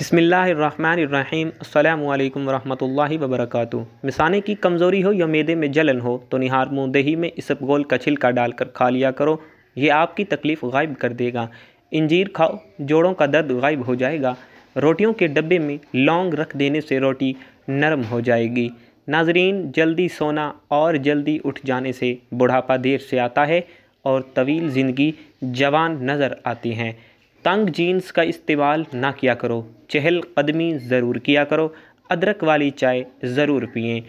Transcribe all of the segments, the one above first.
बसमीम् अल्लाम वबरक मिसाने की कमज़ोरी हो या मैदे में जलन हो तो निहार दही में गोल का छिलका डालकर खा लिया करो ये आपकी तकलीफ़ गायब कर देगा इंजीर खाओ जोड़ों का दर्द गायब हो जाएगा रोटियों के डब्बे में लौंग रख देने से रोटी नरम हो जाएगी नाजरीन जल्दी सोना और जल्दी उठ जाने से बुढ़ापा देर से आता है और तवील ज़िंदगी जवान नज़र आती हैं तंग जीन्स का इस्तेमाल ना किया करो चहल कदमी ज़रूर किया करो अदरक वाली चाय ज़रूर पिए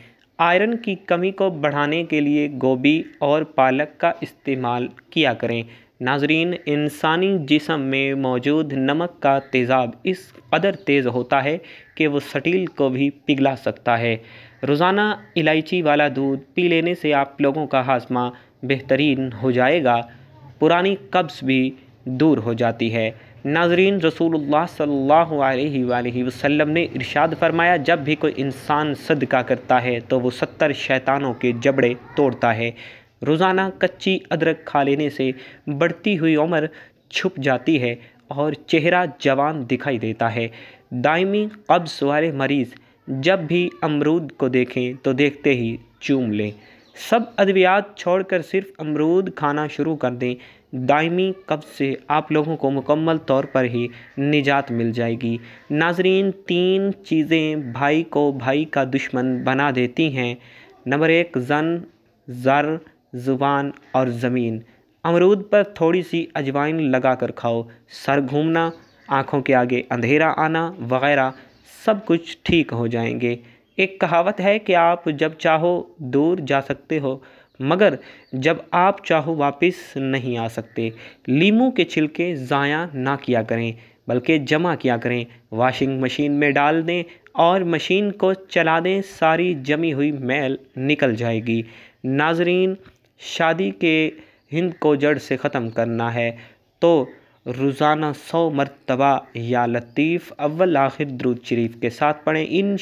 आयरन की कमी को बढ़ाने के लिए गोभी और पालक का इस्तेमाल किया करें नाजरीन इंसानी जिसम में मौजूद नमक का तेज़ाब इस कदर तेज़ होता है कि वो सटील को भी पिघला सकता है रोज़ाना इलायची वाला दूध पी लेने से आप लोगों का हाजमा बेहतरीन हो जाएगा पुरानी कब्ज़ भी दूर हो जाती है नाजरीन रसूल सल्लल्लाहु वसम वसल्लम ने इरशाद फरमाया जब भी कोई इंसान सदका करता है तो वो सत्तर शैतानों के जबड़े तोड़ता है रोज़ाना कच्ची अदरक खा लेने से बढ़ती हुई उम्र छुप जाती है और चेहरा जवान दिखाई देता है दायमी कब्ज़ वाले मरीज़ जब भी अमरूद को देखें तो देखते ही चूम लें सब अद्वियात छोड़कर सिर्फ अमरूद खाना शुरू कर दें दायमी कब्ज़ से आप लोगों को मुकम्मल तौर पर ही निजात मिल जाएगी नाजरीन तीन चीज़ें भाई को भाई का दुश्मन बना देती हैं नंबर एक जन ज़र ज़ुबान और ज़मीन अमरूद पर थोड़ी सी अजवाइन लगा कर खाओ सर घूमना आँखों के आगे अंधेरा आना वगैरह सब कुछ ठीक हो जाएंगे एक कहावत है कि आप जब चाहो दूर जा सकते हो मगर जब आप चाहो वापस नहीं आ सकते लीमू के छिलके ज़ाया ना किया करें बल्कि जमा किया करें वॉशिंग मशीन में डाल दें और मशीन को चला दें सारी जमी हुई मैल निकल जाएगी नाजरीन शादी के हिंद को जड़ से ख़त्म करना है तो रोज़ाना सौ मरतबा या लतीफ़ अव्वल आखिर दरूद शरीफ के साथ पढ़ें इन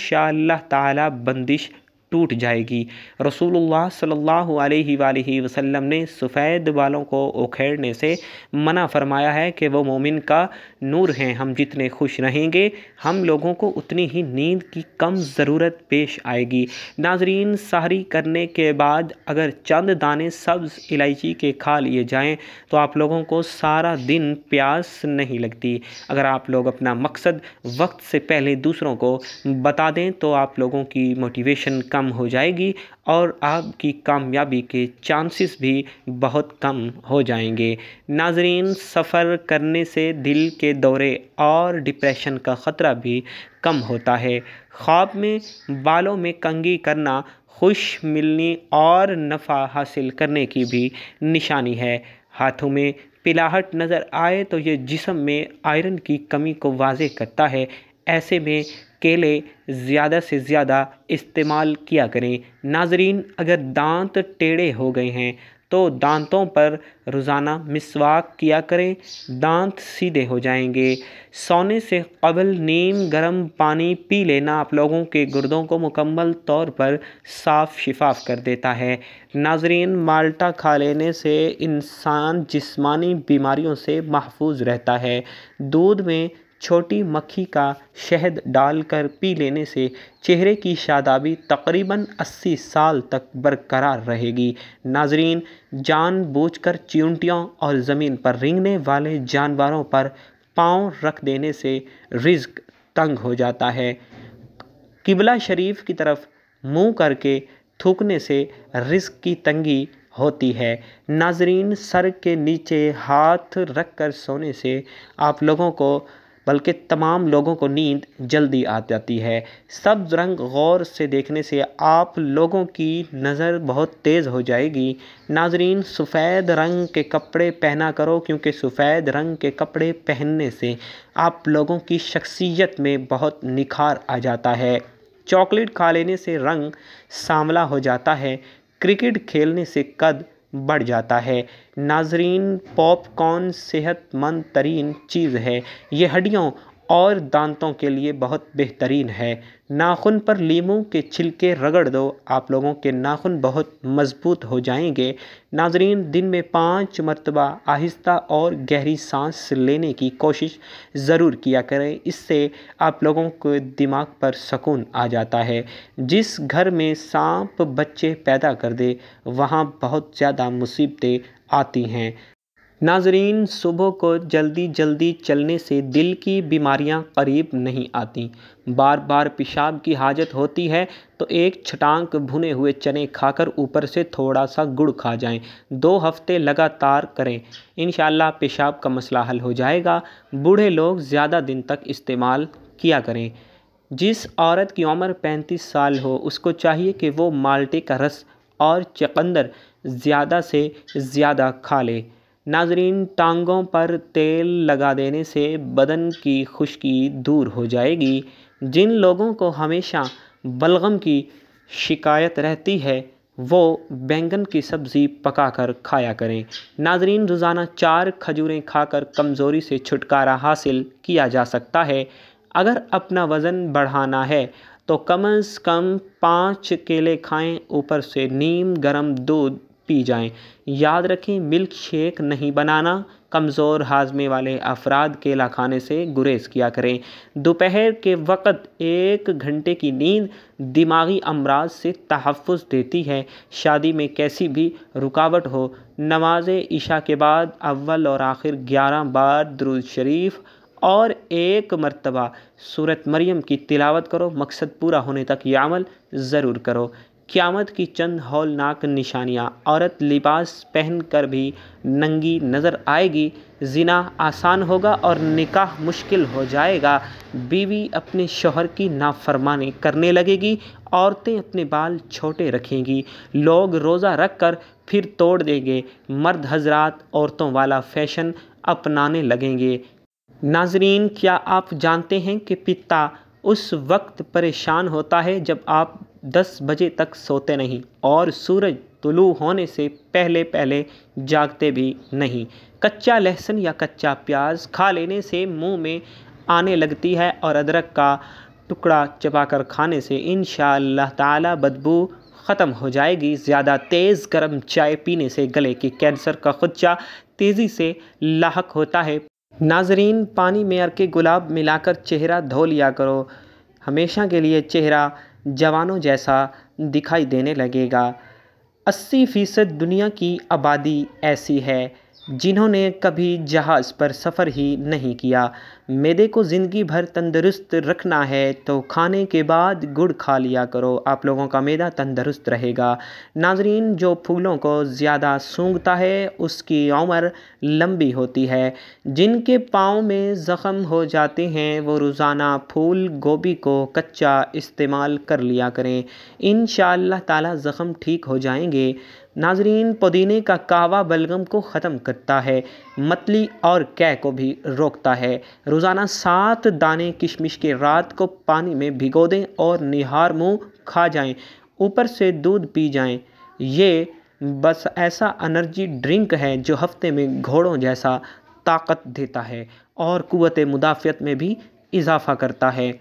ताला तंदिश टूट जाएगी रसूलुल्लाह सल्लल्लाहु अलैहि सल्ला वसल्लम ने सफ़ेद बालों को उखेड़ने से मना फरमाया है कि वो मोमिन का नूर हैं हम जितने खुश रहेंगे हम लोगों को उतनी ही नींद की कम ज़रूरत पेश आएगी नाजरीन सहरी करने के बाद अगर चंद दाने सब्ज़ इलायची के खा लिए जाएँ तो आप लोगों को सारा दिन प्यास नहीं लगती अगर आप लोग अपना मकसद वक्त से पहले दूसरों को बता दें तो आप लोगों की मोटिवेशन कम हो जाएगी और आपकी कामयाबी के चांसेस भी बहुत कम हो जाएंगे नाजरीन सफ़र करने से दिल के दौरे और डिप्रेशन का ख़तरा भी कम होता है ख्वाब में बालों में कंगी करना खुश मिलनी और नफ़ा हासिल करने की भी निशानी है हाथों में पिलाहट नज़र आए तो ये जिसम में आयरन की कमी को वाजे करता है ऐसे में केले ज़्यादा से ज़्यादा इस्तेमाल किया करें नाजरीन अगर दांत टेढ़े हो गए हैं तो दांतों पर रोज़ाना मिसवाक किया करें दांत सीधे हो जाएंगे सोने से कबल नीम गर्म पानी पी लेना आप लोगों के गुर्दों को मुकम्मल तौर पर साफ़ शिफाफ कर देता है नाजरीन माल्टा खा लेने से इंसान जिस्मानी बीमारियों से महफूज रहता है दूध में छोटी मक्खी का शहद डालकर पी लेने से चेहरे की शादाबी तकरीबन 80 साल तक बरकरार रहेगी नाजरीन जानबूझकर चिंटियों और ज़मीन पर रिंगने वाले जानवरों पर पाँव रख देने से रिज्क तंग हो जाता है किबला शरीफ की तरफ मुंह करके थूकने से रिज्क की तंगी होती है नाजरीन सर के नीचे हाथ रख कर सोने से आप लोगों को बल्कि तमाम लोगों को नींद जल्दी आ जाती है सब्ज़ रंग गौर से देखने से आप लोगों की नज़र बहुत तेज़ हो जाएगी नाजरीन सफ़ेद रंग के कपड़े पहना करो क्योंकि सफ़ेद रंग के कपड़े पहनने से आप लोगों की शख्सियत में बहुत निखार आ जाता है चॉकलेट खा लेने से रंग सांवला हो जाता है क्रिकेट खेलने से कद बढ़ जाता है नाज़रीन पॉपकॉर्न सेहतमंद तरीन चीज़ है ये हड्डियों और दांतों के लिए बहुत बेहतरीन है नाख़ून पर नींबू के छिलके रगड़ दो आप लोगों के नाख़ून बहुत मज़बूत हो जाएंगे नाज़रीन दिन में पाँच मरतबा आहिस्ता और गहरी सांस लेने की कोशिश ज़रूर किया करें इससे आप लोगों के दिमाग पर सुकून आ जाता है जिस घर में सांप बच्चे पैदा कर दे वहाँ बहुत ज़्यादा मुसीबतें आती हैं नाजरीन सुबह को जल्दी जल्दी चलने से दिल की बीमारियां करीब नहीं आती बार बार पेशाब की हाजत होती है तो एक छटांक भुने हुए चने खाकर ऊपर से थोड़ा सा गुड़ खा जाएं दो हफ्ते लगातार करें इन पेशाब का मसला हल हो जाएगा बूढ़े लोग ज़्यादा दिन तक इस्तेमाल किया करें जिस औरत की उम्र पैंतीस साल हो उसको चाहिए कि वो माल्टे का रस और चकंदर ज़्यादा से ज़्यादा खा ले नाजरीन टांगों पर तेल लगा देने से बदन की खुश्की दूर हो जाएगी जिन लोगों को हमेशा बलगम की शिकायत रहती है वो बैंगन की सब्ज़ी पका कर खाया करें नाजरीन रोज़ाना चार खजूरें खाकर कमज़ोरी से छुटकारा हासिल किया जा सकता है अगर अपना वज़न बढ़ाना है तो कम अज़ कम पाँच केले खाएं ऊपर से नीम गरम दूध पी जाएं याद रखें मिल्क शेक नहीं बनाना कमज़ोर हाजमे वाले अफराद केला खाने से गुरेज किया करें दोपहर के वक़्त एक घंटे की नींद दिमागी अमराज से तहफ़ देती है शादी में कैसी भी रुकावट हो नमाज ईशा के बाद अव्वल और आखिर ग्यारह बार दरुज शरीफ और एक मरतबा सूरत मरियम की तिलावत करो मकसद पूरा होने तक ये अमल ज़रूर करो क्यामत की चंद हौलनाक निशानियाँ औरत लिबास पहन कर भी नंगी नज़र आएगी ज़िना आसान होगा और निकाह मुश्किल हो जाएगा बीवी अपने शोहर की नाफरमानी करने लगेगी औरतें अपने बाल छोटे रखेंगी लोग रोज़ा रख कर फिर तोड़ देंगे मर्द हजरात औरतों वाला फैशन अपनाने लगेंगे नाजरीन क्या आप जानते हैं कि पिता उस वक्त परेशान होता है जब आप दस बजे तक सोते नहीं और सूरज तुलू होने से पहले पहले जागते भी नहीं कच्चा लहसुन या कच्चा प्याज खा लेने से मुंह में आने लगती है और अदरक का टुकड़ा चबाकर खाने से इन ताला बदबू ख़त्म हो जाएगी ज़्यादा तेज़ गर्म चाय पीने से गले के कैंसर का खुदचा तेज़ी से लाक होता है नाजरीन पानी में अर के गुलाब मिलाकर चेहरा धो लिया करो हमेशा के लिए चेहरा जवानों जैसा दिखाई देने लगेगा अस्सी फ़ीसद दुनिया की आबादी ऐसी है जिन्होंने कभी जहाज़ पर सफ़र ही नहीं किया मैदे को ज़िंदगी भर तंदुरुस्त रखना है तो खाने के बाद गुड़ खा लिया करो आप लोगों का मैदा तंदुरुस्त रहेगा नाजरीन जो फूलों को ज़्यादा सूंघता है उसकी उम्र लंबी होती है जिनके पाँव में ज़ख़म हो जाते हैं वो रोज़ाना फूल गोभी को कच्चा इस्तेमाल कर लिया करें इन ताला ज़ख़म ठीक हो जाएंगे नाजरीन पुदीने का कावा बलगम को ख़त्म करता है मतली और कै को भी रोकता है रोज़ाना सात दाने किशमिश के रात को पानी में भिगो दें और निहार मुँह खा जाएं ऊपर से दूध पी जाएं ये बस ऐसा एनर्जी ड्रिंक है जो हफ्ते में घोड़ों जैसा ताकत देता है और क़ुत मुदाफ़त में भी इजाफ़ा करता है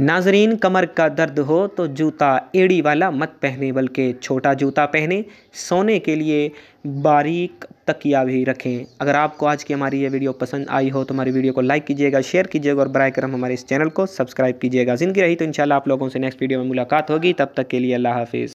नाजरीन कमर का दर्द हो तो जूता एड़ी वाला मत पहने बल्कि छोटा जूता पहने सोने के लिए बारीक तकिया भी रखें अगर आपको आज की हमारी ये वीडियो पसंद आई हो तो हमारी वीडियो को लाइक कीजिएगा शेयर कीजिएगा और बरए करम हमारे इस चैनल को सब्सक्राइब कीजिएगा ज़िंदगी रही तो इंशाल्लाह आप लोगों से नेक्स्ट वीडियो में मुलाकात होगी तब तक के लिए अल्लाह हाफिज़